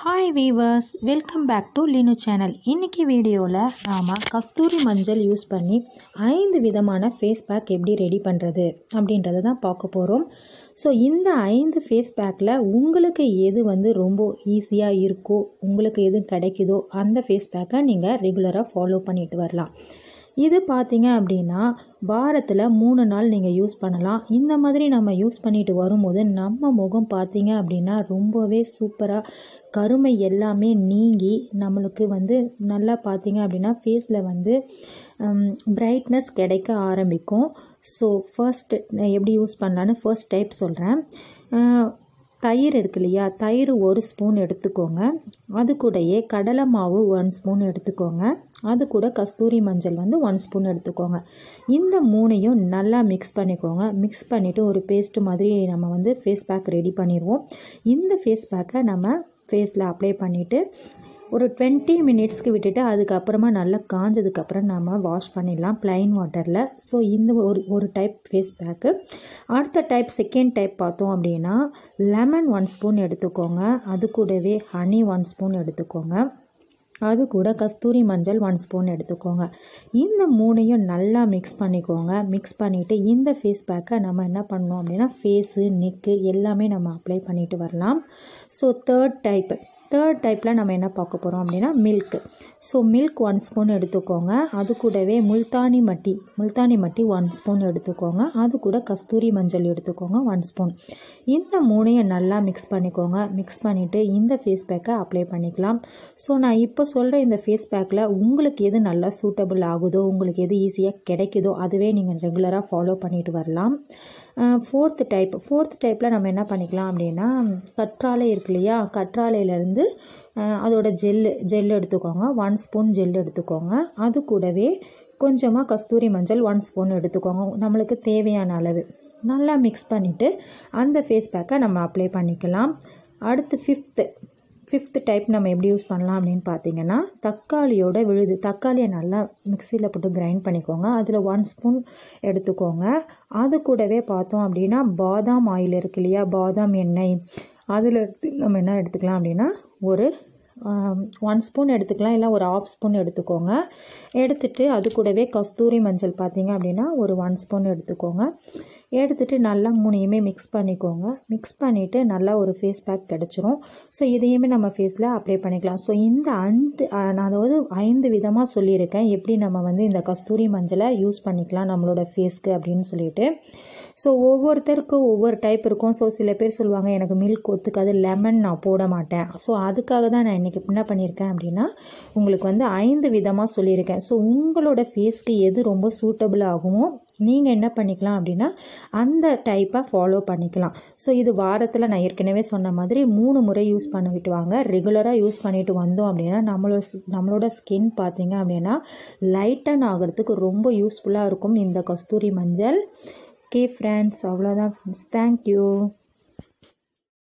hi viewers welcome back to Linu channel இன்றைக்கி வீடியோவில் நாம் கஸ்தூரி மஞ்சள் யூஸ் பண்ணி ஐந்து விதமான ஃபேஸ் பேக் எப்படி ரெடி பண்ணுறது அப்படின்றத தான் பார்க்க போகிறோம் ஸோ இந்த ஐந்து ஃபேஸ் பேக்கில் உங்களுக்கு எது வந்து ரொம்ப ஈஸியாக இருக்கோ உங்களுக்கு எது கிடைக்குதோ அந்த ஃபேஸ் பேக்கை நீங்கள் ரெகுலராக ஃபாலோ பண்ணிட்டு வரலாம் இது பார்த்தீங்க அப்படின்னா வாரத்தில் மூணு நாள் நீங்கள் யூஸ் பண்ணலாம் இந்த மாதிரி நம்ம யூஸ் பண்ணிட்டு வரும்போது நம்ம முகம் பார்த்தீங்க அப்படின்னா ரொம்பவே சூப்பராக கருமை எல்லாமே நீங்கி நம்மளுக்கு வந்து நல்லா பார்த்தீங்க அப்படின்னா ஃபேஸில் வந்து பிரைட்னஸ் கிடைக்க ஆரம்பிக்கும் ஸோ ஃபர்ஸ்ட் எப்படி யூஸ் பண்ணலான்னு ஃபர்ஸ்ட் டைப் சொல்கிறேன் தயிர் இருக்கு இல்லையா தயிர் ஒரு ஸ்பூன் எடுத்துக்கோங்க அது கூடயே கடலை மாவு ஒன் ஸ்பூன் எடுத்துக்கோங்க அது கூட கஸ்தூரி மஞ்சள் வந்து ஒன் ஸ்பூன் எடுத்துக்கோங்க இந்த மூணையும் நல்லா மிக்ஸ் பண்ணிக்கோங்க மிக்ஸ் பண்ணிவிட்டு ஒரு பேஸ்ட் மாதிரி நம்ம வந்து ஃபேஸ் பேக் ரெடி பண்ணிடுவோம் இந்த ஃபேஸ் பேக்கை நம்ம ஃபேஸில் அப்ளை பண்ணிவிட்டு ஒரு டுவெண்ட்டி மினிட்ஸ்க்கு விட்டுட்டு அதுக்கப்புறமா நல்லா காஞ்சதுக்கப்புறம் நம்ம வாஷ் பண்ணிடலாம் ப்ளைன் வாட்டரில் ஸோ இந்த ஒரு ஒரு டைப் ஃபேஸ் பேக்கு அடுத்த டைப் செகண்ட் டைப் பார்த்தோம் அப்படின்னா லெமன் ஒன் ஸ்பூன் எடுத்துக்கோங்க அது கூடவே ஹனி ஒன் ஸ்பூன் எடுத்துக்கோங்க அது கூட கஸ்தூரி மஞ்சள் ஒன் ஸ்பூன் எடுத்துக்கோங்க இந்த மூணையும் நல்லா மிக்ஸ் பண்ணிக்கோங்க மிக்ஸ் பண்ணிவிட்டு இந்த ஃபேஸ் பேக்கை நம்ம என்ன பண்ணோம் அப்படின்னா ஃபேஸு நெக்கு எல்லாமே நம்ம அப்ளை பண்ணிட்டு வரலாம் ஸோ தேர்ட் டைப் தேர்ட் டைப்பில் நம்ம என்ன பார்க்க போகிறோம் அப்படின்னா milk so milk one spoon எடுத்துக்கோங்க அது கூடவே முல்தானி மட்டி முல்தானி மட்டி ஒன் ஸ்பூன் எடுத்துக்கோங்க அது கூட கஸ்தூரி மஞ்சள் எடுத்துக்கோங்க ஒன் ஸ்பூன் இந்த மூணையும் நல்லா மிக்ஸ் பண்ணிக்கோங்க மிக்ஸ் பண்ணிவிட்டு இந்த ஃபேஸ் பேக்கை அப்ளை பண்ணிக்கலாம் ஸோ நான் இப்போ சொல்கிற இந்த ஃபேஸ் பேக்கில் உங்களுக்கு எது நல்லா சூட்டபுள் ஆகுதோ உங்களுக்கு எது ஈஸியாக கிடைக்குதோ அதுவே நீங்கள் ரெகுலராக ஃபாலோ பண்ணிட்டு வரலாம் ஃபோர்த்து டைப் ஃபோர்த்து டைப்பில் நம்ம என்ன பண்ணிக்கலாம் அப்படின்னா கற்றாழை இருக்கு இல்லையா கற்றாழையிலேருந்து அதோட ஜெல்லு ஜெல் எடுத்துக்கோங்க ஒன் ஸ்பூன் ஜெல் எடுத்துக்கோங்க அது கூடவே கொஞ்சமாக கஸ்தூரி மஞ்சள் ஒன் ஸ்பூன் எடுத்துக்கோங்க நம்மளுக்கு தேவையான அளவு நல்லா மிக்ஸ் பண்ணிவிட்டு அந்த ஃபேஸ் பேக்கை நம்ம அப்ளை பண்ணிக்கலாம் அடுத்து ஃபிஃப்த்து ஃபிஃப்த் டைப் நம்ம எப்படி யூஸ் பண்ணலாம் அப்படின்னு பார்த்தீங்கன்னா தக்காளியோட விழுது தக்காளியை நல்லா மிக்சியில் போட்டு கிரைண்ட் பண்ணிக்கோங்க அதில் ஒன் ஸ்பூன் எடுத்துக்கோங்க அது கூடவே பார்த்தோம் அப்படின்னா பாதாம் ஆயில் இருக்கு இல்லையா பாதாம் எண்ணெய் அதில் எடுத்து நம்ம என்ன எடுத்துக்கலாம் அப்படின்னா ஒரு ஒன் ஸ்பூன் எடுத்துக்கலாம் இல்லை ஒரு ஆஃப் ஸ்பூன் எடுத்துக்கோங்க எடுத்துகிட்டு அது கூடவே கஸ்தூரி மஞ்சள் பார்த்தீங்க அப்படின்னா ஒரு ஒன் ஸ்பூன் எடுத்துக்கோங்க எடுத்துகிட்டு நல்லா மூணையுமே மிக்ஸ் பண்ணிக்கோங்க மிக்ஸ் பண்ணிவிட்டு நல்லா ஒரு ஃபேஸ் பேக் கிடச்சிரும் ஸோ இதையுமே நம்ம ஃபேஸில் அப்ளை பண்ணிக்கலாம் ஸோ இந்த அஞ்சு நான் அதாவது ஐந்து விதமாக சொல்லியிருக்கேன் எப்படி நம்ம வந்து இந்த கஸ்தூரி மஞ்சளை யூஸ் பண்ணிக்கலாம் நம்மளோட ஃபேஸ்க்கு அப்படின்னு சொல்லிட்டு ஸோ ஒவ்வொருத்தருக்கும் ஒவ்வொரு டைப் இருக்கும் ஸோ சில பேர் சொல்லுவாங்க எனக்கு மில்க் ஒத்துக்காது லெமன் நான் போட மாட்டேன் ஸோ அதுக்காக தான் நான் இன்றைக்கி என்ன பண்ணியிருக்கேன் அப்படின்னா உங்களுக்கு வந்து ஐந்து விதமாக சொல்லியிருக்கேன் ஸோ உங்களோட ஃபேஸ்க்கு எது ரொம்ப சூட்டபிள் ஆகுமோ நீங்கள் என்ன பண்ணிக்கலாம் அப்படின்னா அந்த டைப்பை ஃபாலோ பண்ணிக்கலாம் ஸோ இது வாரத்தில் நான் ஏற்கனவே சொன்ன மாதிரி மூணு முறை யூஸ் பண்ண வாங்க ரெகுலராக யூஸ் பண்ணிட்டு வந்தோம் அப்படின்னா நம்மளோட நம்மளோட ஸ்கின் பார்த்திங்க அப்படின்னா லைட்டன் ஆகிறதுக்கு ரொம்ப யூஸ்ஃபுல்லாக இருக்கும் இந்த கஸ்தூரி மஞ்சள் கே ஃப்ரெண்ட்ஸ் அவ்வளோதான் ஃப்ரெண்ட்ஸ் தேங்க்யூ